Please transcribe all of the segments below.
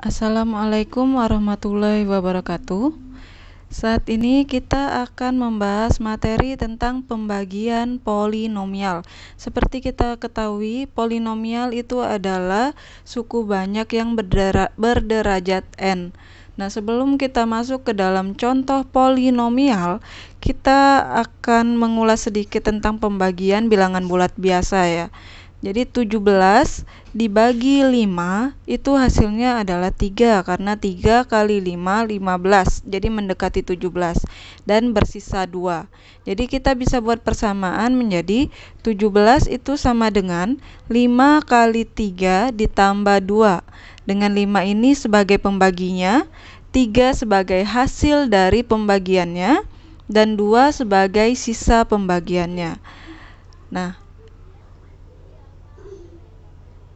Assalamualaikum warahmatullahi wabarakatuh. Saat ini kita akan membahas materi tentang pembagian polinomial. Seperti kita ketahui, polinomial itu adalah suku banyak yang berdera berderajat n. Nah, sebelum kita masuk ke dalam contoh polinomial, kita akan mengulas sedikit tentang pembagian bilangan bulat biasa ya. Jadi 17 dibagi 5 itu hasilnya adalah 3 karena 3 kali 5 15 jadi mendekati 17 dan bersisa 2. Jadi kita bisa buat persamaan menjadi 17 itu sama dengan 5 kali 3 ditambah 2. Dengan 5 ini sebagai pembaginya, 3 sebagai hasil dari pembagiannya dan 2 sebagai sisa pembagiannya. Nah,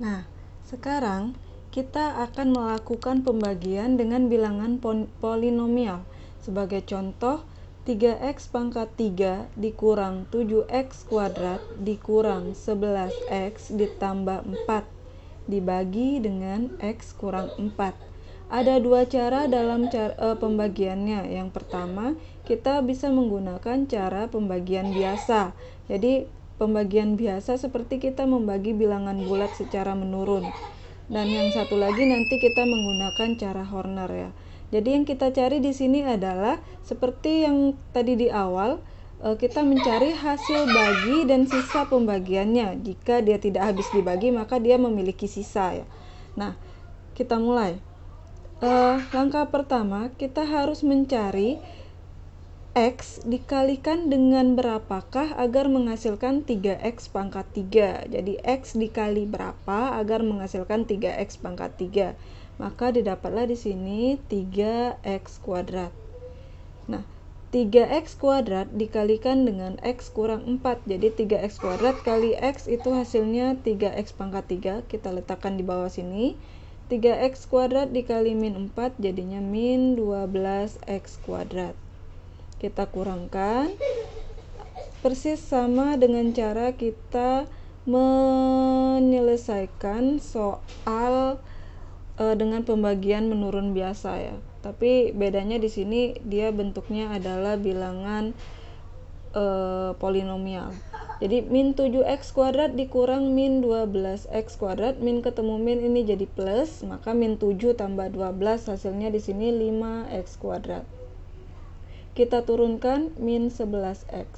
Nah, sekarang kita akan melakukan pembagian dengan bilangan polinomial. Sebagai contoh, 3x pangkat 3 dikurang 7x kuadrat dikurang 11x ditambah 4 dibagi dengan x kurang 4. Ada dua cara dalam cara, e, eh, pembagiannya. Yang pertama, kita bisa menggunakan cara pembagian biasa. Jadi, pembagian biasa seperti kita membagi bilangan bulat secara menurun. Dan yang satu lagi nanti kita menggunakan cara Horner ya. Jadi yang kita cari di sini adalah seperti yang tadi di awal eh, kita mencari hasil bagi dan sisa pembagiannya. Jika dia tidak habis dibagi, maka dia memiliki sisa ya. Nah, kita mulai. Eh, langkah pertama, kita harus mencari X dikalikan dengan berapakah agar menghasilkan 3X pangkat 3. Jadi X dikali berapa agar menghasilkan 3X pangkat 3. Maka didapatlah di sini 3X kuadrat. Nah, 3X kuadrat dikalikan dengan X kurang 4. Jadi 3X kuadrat kali X itu hasilnya 3X pangkat 3. Kita letakkan di bawah sini. 3X kuadrat dikali min 4 jadinya min 12X kuadrat kita kurangkan persis sama dengan cara kita menyelesaikan soal e, dengan pembagian menurun biasa ya. Tapi bedanya di sini dia bentuknya adalah bilangan e, polinomial. Jadi min 7x kuadrat dikurang min 12x kuadrat, min ketemu min ini jadi plus, maka min 7 tambah 12 hasilnya di sini 5x kuadrat. Kita turunkan min 11x.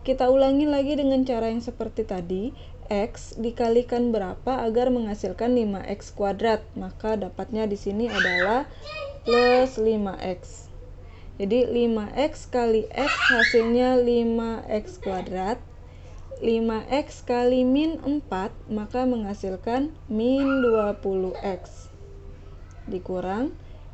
Kita ulangi lagi dengan cara yang seperti tadi. X dikalikan berapa agar menghasilkan 5X kuadrat. Maka dapatnya di sini adalah plus 5X. Jadi 5X kali X hasilnya 5X kuadrat. 5x kali min 4 maka menghasilkan min 20x dikurang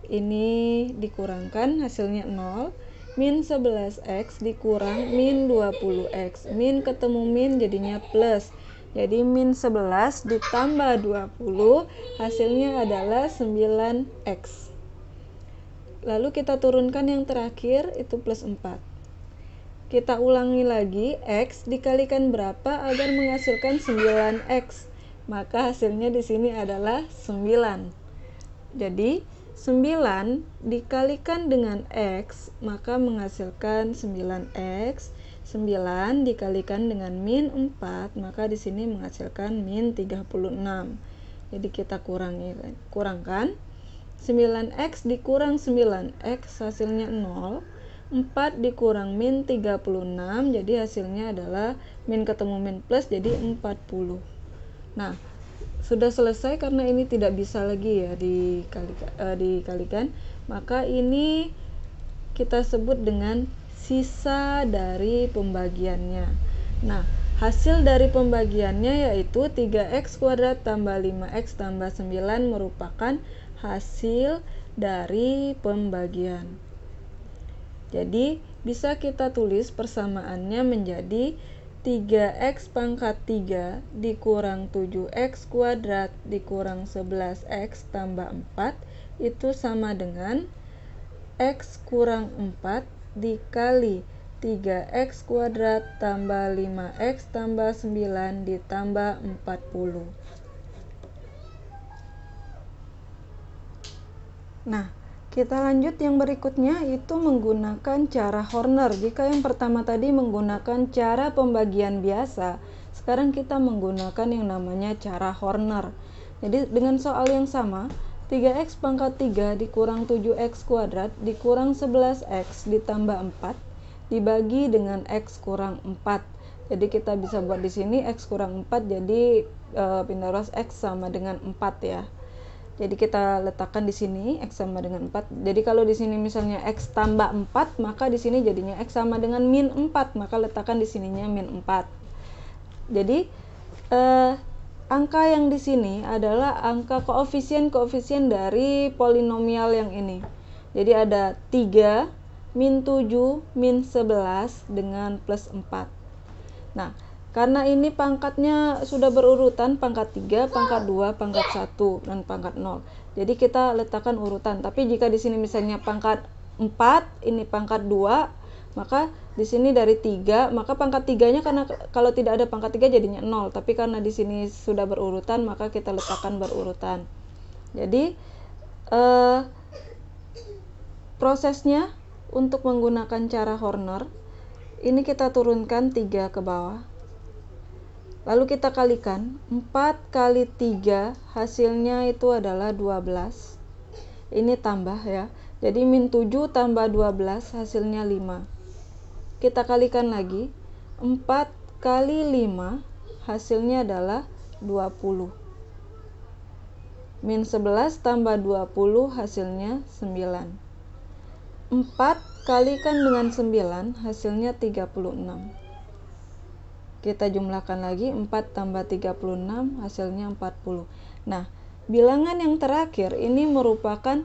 ini dikurangkan hasilnya 0 min 11x dikurang min 20x min ketemu min jadinya plus jadi min 11 ditambah 20 hasilnya adalah 9x lalu kita turunkan yang terakhir itu plus 4 kita ulangi lagi x dikalikan berapa agar menghasilkan 9x maka hasilnya di sini adalah 9 jadi 9 dikalikan dengan X maka menghasilkan 9X 9 dikalikan dengan min 4 maka di sini menghasilkan min 36 jadi kita kurangi kurangkan 9X dikurang 9X hasilnya 0 4 dikurang min 36 jadi hasilnya adalah min ketemu min plus jadi 40 nah sudah selesai karena ini tidak bisa lagi ya dikali, uh, eh, dikalikan maka ini kita sebut dengan sisa dari pembagiannya nah hasil dari pembagiannya yaitu 3x kuadrat tambah 5x tambah 9 merupakan hasil dari pembagian jadi bisa kita tulis persamaannya menjadi 3x pangkat 3 dikurang 7x kuadrat dikurang 11x tambah 4 itu sama dengan x kurang 4 dikali 3x kuadrat tambah 5x tambah 9 ditambah 40. Nah, kita lanjut yang berikutnya itu menggunakan cara Horner. Jika yang pertama tadi menggunakan cara pembagian biasa, sekarang kita menggunakan yang namanya cara Horner. Jadi dengan soal yang sama, 3x pangkat 3 dikurang 7x kuadrat dikurang 11x ditambah 4 dibagi dengan x kurang 4. Jadi kita bisa buat di sini x kurang 4 jadi e, pindah ruas x sama dengan 4 ya. Jadi kita letakkan di sini X sama dengan 4. Jadi kalau di sini misalnya X tambah 4, maka di sini jadinya X sama dengan min 4. Maka letakkan di sininya min 4. Jadi eh, angka yang di sini adalah angka koefisien-koefisien dari polinomial yang ini. Jadi ada 3, min 7, min 11 dengan plus 4. Nah, karena ini pangkatnya sudah berurutan pangkat 3, pangkat 2, pangkat 1 dan pangkat 0. Jadi kita letakkan urutan. Tapi jika di sini misalnya pangkat 4, ini pangkat 2, maka di sini dari 3, maka pangkat 3-nya karena kalau tidak ada pangkat 3 jadinya 0, tapi karena di sini sudah berurutan maka kita letakkan berurutan. Jadi eh, prosesnya untuk menggunakan cara Horner ini kita turunkan tiga ke bawah Lalu kita kalikan 4 kali 3 hasilnya itu adalah 12 Ini tambah ya Jadi min 7 tambah 12 hasilnya 5 Kita kalikan lagi 4 kali 5 hasilnya adalah 20 Min 11 tambah 20 hasilnya 9 4 kalikan dengan 9 hasilnya 36 kita jumlahkan lagi 4 tambah 36 hasilnya 40. Nah, bilangan yang terakhir ini merupakan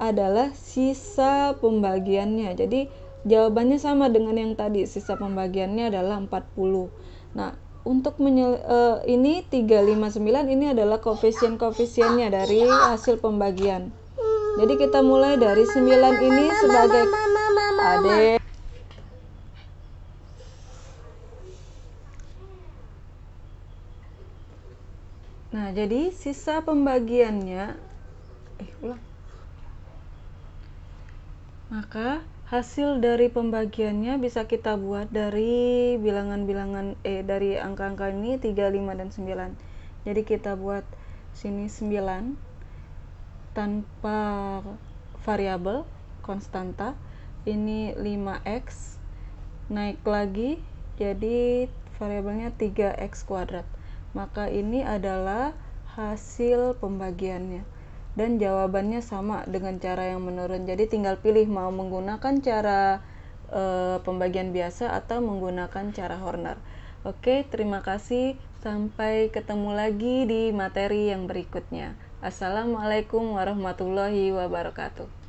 adalah sisa pembagiannya. Jadi jawabannya sama dengan yang tadi, sisa pembagiannya adalah 40. Nah, untuk menyel, uh, ini 359 ini adalah koefisien-koefisiennya dari hasil pembagian. Jadi kita mulai dari 9 ini sebagai Ade. Nah, jadi sisa pembagiannya eh ulang. Maka hasil dari pembagiannya bisa kita buat dari bilangan-bilangan eh dari angka-angka ini 3, 5 dan 9. Jadi kita buat sini 9 tanpa variabel konstanta. Ini 5x naik lagi jadi variabelnya 3x kuadrat maka ini adalah hasil pembagiannya. Dan jawabannya sama dengan cara yang menurun. Jadi tinggal pilih mau menggunakan cara e, pembagian biasa atau menggunakan cara Horner. Oke, terima kasih. Sampai ketemu lagi di materi yang berikutnya. Assalamualaikum warahmatullahi wabarakatuh.